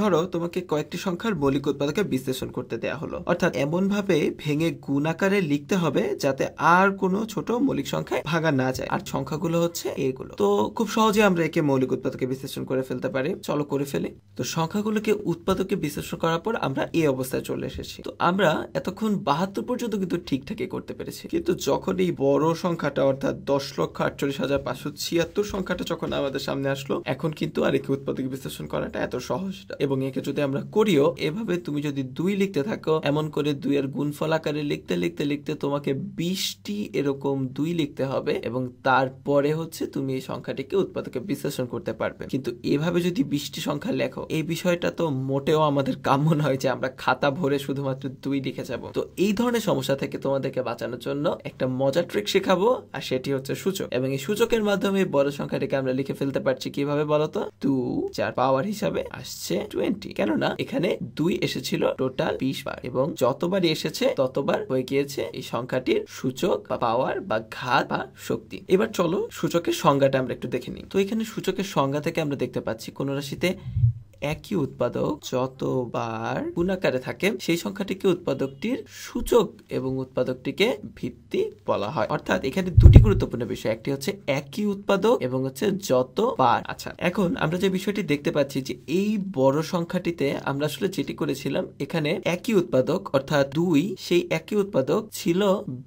ধরো তোমাকে কয়েকটি সংখ্যার মৌলিক উৎপাদকে বিশ্লেষণ করতে দেয়া হলো অর্থাৎ এমনভাবে ভেঙে গুণ আকারে লিখতে হবে যাতে আর কোনো ছোট মৌলিক সংখ্যায় ভাগা না যায় আর সংখ্যাগুলো হচ্ছে এগুলো তো খুব সহজে আমরা একে মৌলিক উৎপাদকে বিশ্লেষণ করে ফেলতে পারি চলো করে ফেলি তো সংখ্যাগুলোকে উৎপাদকে বিশ্লেষণ করার পর আমরা এই অবস্থায় চলে এসেছি তো আমরা এতক্ষণ বাহাত্তর পর্যন্ত কিন্তু ঠিকঠাকই করতে পেরেছি কিন্তু যখন এই বড় সংখ্যাটা অর্থাৎ দশ লক্ষ আটচল্লিশ হাজার পাঁচশো ছিয়াত্তর সংখ্যাটা যখন আমাদের সামনে আসলো এখন কিন্তু আর একে উৎপাদকে বিশ্লেষণ করাটা এত সহজ এবং একে যদি আমরা করিও এভাবে তুমি যদি দুই লিখতে থাকো এমন করে দুই এর গুণফল আকারে লিখতে লিখতে লিখতে তোমাকে বিশটি এরকম দুই লিখতে হবে এবং তারপরে হচ্ছে তুমি এই সংখ্যাটিকে উৎপাদকে বিশ্লেষণ করতে পারবে কিন্তু এভাবে যদি বিশটি সংখ্যা লেখো এই বিষয়টা তো মোটেও আমাদের কাম্য নয় যে আমরা খাতা ভরে শুধুমাত্র দুই লিখে যাব তো এই ধরনের সমস্যা থেকে তোমাদেরকে বাঁচানোর জন্য একটা মজার ট্রিক শেখাবো আর সেটি হচ্ছে সূচক এবং এই সূচকের মাধ্যমে বড় সংখ্যাটিকে আমরা লিখে ফেলতে পারছি কিভাবে বলতো টু যার পাওয়ার হিসাবে আসছে টোয়েন্টি কেননা এখানে দুই এসেছিল টোটাল বিশ বার এবং যতবার এসেছে ততবার হয়ে গিয়েছে এই সংখ্যাটির সূচক বা পাওয়ার বা ঘাত বা শক্তি এবার চলো সূচকের সংজ্ঞাটা আমরা একটু দেখে নিই তো এখানে সূচকের সংজ্ঞা থেকে আমরা দেখতে পাচ্ছি কোন রাশিতে একই উৎপাদক যতবার গুণাকারে থাকে সেই সংখ্যাটিকে উৎপাদকটির সূচক এবং উৎপাদকটিকে ভিত্তি বলা হয় অর্থাৎ এখানে দুটি গুরুত্বপূর্ণ বিষয় একটি হচ্ছে একই উৎপাদক এবং হচ্ছে যতবার আচ্ছা এখন আমরা যে বিষয়টি দেখতে পাচ্ছি যে এই বড় সংখ্যাটিতে আমরা আসলে যেটি করেছিলাম এখানে একই উৎপাদক অর্থাৎ দুই সেই একই উৎপাদক ছিল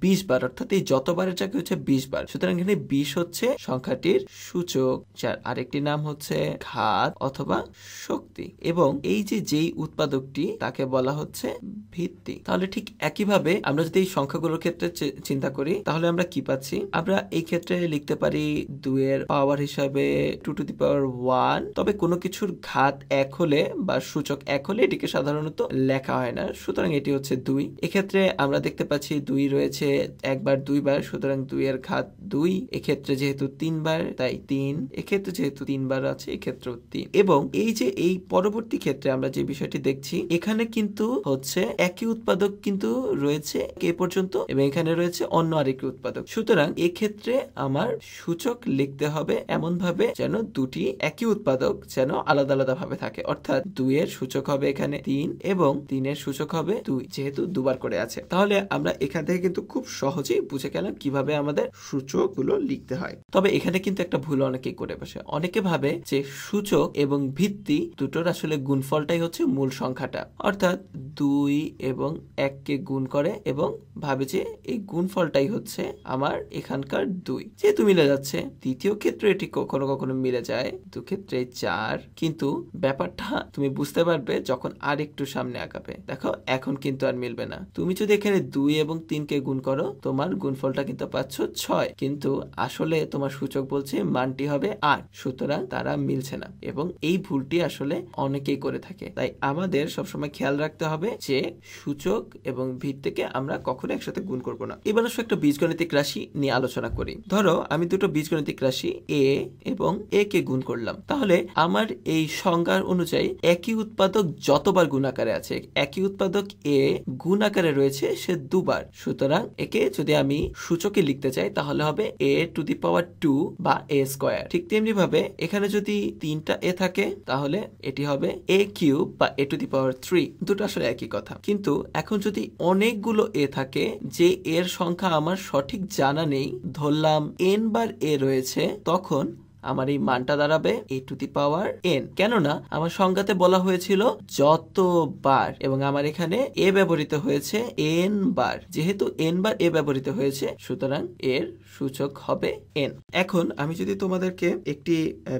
বিশ বার অর্থাৎ এই যতবারের চাকরি হচ্ছে বিশ বার সুতরাং এখানে বিশ হচ্ছে সংখ্যাটির সূচক যার আরেকটি নাম হচ্ছে ঘাত অথবা শক্তি শক্তি এবং এই যে যেই উৎপাদকটি তাকে বলা হচ্ছে ভিত্তি তাহলে ঠিক একইভাবে আমরা যদি এই সংখ্যাগুলোর ক্ষেত্রে চিন্তা করি তাহলে আমরা কি পাচ্ছি আমরা এই ক্ষেত্রে লিখতে পারি দুয়ের পাওয়ার হিসাবে two to the power one তবে কোনো কিছুর ঘাত এক হলে বা সূচক এক হলে এটিকে সাধারণত লেখা হয় না সুতরাং এটি হচ্ছে দুই এক্ষেত্রে আমরা দেখতে পাচ্ছি দুই রয়েছে একবার দুইবার সুতরাং দুইয়ের ঘাত দুই এক্ষেত্রে যেহেতু তিনবার তাই তিন এক্ষেত্রে যেহেতু তিনবার আছে এক্ষেত্রেও তিন এবং এই যে এই এই পরবর্তী ক্ষেত্রে আমরা যে বিষয়টি দেখছি এখানে কিন্তু হচ্ছে একই উৎপাদক কিন্তু রয়েছে কে পর্যন্ত এবং এখানে রয়েছে অন্য আরেকটি উৎপাদক সুতরাং এক্ষেত্রে আমার সূচক লিখতে হবে এমন ভাবে যেন দুটি একই উৎপাদক যেন আলাদা আলাদা ভাবে থাকে অর্থাৎ দুইয়ের সূচক হবে এখানে তিন এবং তিনের সূচক হবে দুই যেহেতু দুবার করে আছে তাহলে আমরা এখান থেকে কিন্তু খুব সহজেই বুঝে গেলাম কিভাবে আমাদের সূচক গুলো লিখতে হয় তবে এখানে কিন্তু একটা ভুল অনেকে করে বসে অনেকে ভাবে যে সূচক এবং ভিত্তি দুটোর আসলে গুণফলটাই হচ্ছে মূল সংখ্যাটা অর্থাৎ দুই এবং এককে গুণ করে এবং ভাবে যে এই গুণফলটাই হচ্ছে আমার এখানকার দুই যেহেতু মিলে যাচ্ছে দ্বিতীয় ক্ষেত্রে এটি কখনো কখনো মিলে যায় দু ক্ষেত্রে চার কিন্তু ব্যাপারটা তুমি বুঝতে পারবে যখন আর একটু সামনে আঁকাবে দেখো এখন কিন্তু আর মিলবে না তুমি যদি এখানে দুই এবং তিনকে গুণ করো তোমার গুণফলটা কিন্তু পাচ্ছ ছয় কিন্তু আসলে তোমার সূচক বলছে মানটি হবে আট সুতরাং তারা মিলছে না এবং এই ভুলটি আসলে বলে অনেকেই করে থাকে তাই আমাদের সবসময় খেয়াল রাখতে হবে যে সূচক এবং ভিত্তিকে আমরা কখনো একসাথে গুণ করব না এবার আসলে একটা বীজগণিতিক রাশি নিয়ে আলোচনা করি ধরো আমি দুটো বীজগণিতিক রাশি এ এবং এ কে গুণ করলাম তাহলে আমার এই সংজ্ঞার অনুযায়ী একই উৎপাদক যতবার গুণ আকারে আছে একই উৎপাদক এ গুণ আকারে রয়েছে সে দুবার সুতরাং একে যদি আমি সূচকে লিখতে চাই তাহলে হবে এ টু দি পাওয়ার টু বা এ স্কোয়ার ঠিক তেমনি ভাবে এখানে যদি তিনটা এ থাকে তাহলে এটি হবে এ কিউব বা এ টু দি পাওয়ার থ্রি দুটো আসলে একই কথা কিন্তু এখন যদি অনেকগুলো এ থাকে যে এর সংখ্যা আমার সঠিক জানা নেই ধরলাম এন বার এ রয়েছে তখন আমার এই মানটা দাঁড়াবে এ টু দি পাওয়ার এন কেননা আমার সংজ্ঞাতে বলা হয়েছিল যতবার এবং আমার এখানে এ ব্যবহৃত হয়েছে এন বার যেহেতু এন বার এ ব্যবহৃত হয়েছে সুতরাং এর সূচক হবে এন এখন আমি যদি তোমাদেরকে একটি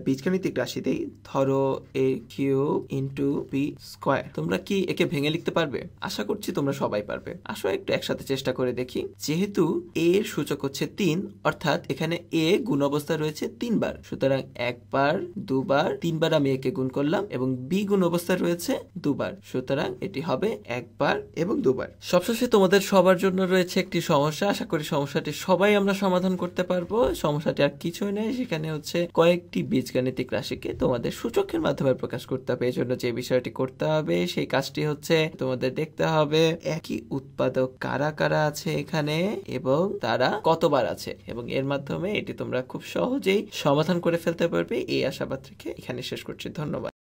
বীজগাণিতিক রাশি দেই ধরো a cube into b square তোমরা কি একে ভেঙে লিখতে পারবে আশা করছি তোমরা সবাই পারবে আসো একটু একসাথে চেষ্টা করে দেখি যেহেতু এর সূচক হচ্ছে তিন অর্থাৎ এখানে এ গুণ অবস্থা রয়েছে তিনবার সুতরাং একবার দুবার তিনবার আমি একে গুণ করলাম এবং বি গুণ অবস্থায় রয়েছে দুবার সুতরাং এটি হবে একবার এবং দুবার সবশেষে তোমাদের সবার জন্য রয়েছে একটি সমস্যা আশা করি সমস্যাটি সবাই আমরা সমাধান করতে পারবো সমস্যাটি আর কিছুই নেই সেখানে হচ্ছে কয়েকটি বীজগাণিতিক রাশিকে তোমাদের সূচকের মাধ্যমে প্রকাশ করতে হবে এই জন্য যে বিষয়টি করতে হবে সেই কাজটি হচ্ছে তোমাদের দেখতে হবে একই উৎপাদক কারা কারা আছে এখানে এবং তারা কতবার আছে এবং এর মাধ্যমে এটি তোমরা খুব সহজেই সমাধান করে ফেলতে পারবে এই আশাবাদ রেখে এখানে শেষ করছি ধন্যবাদ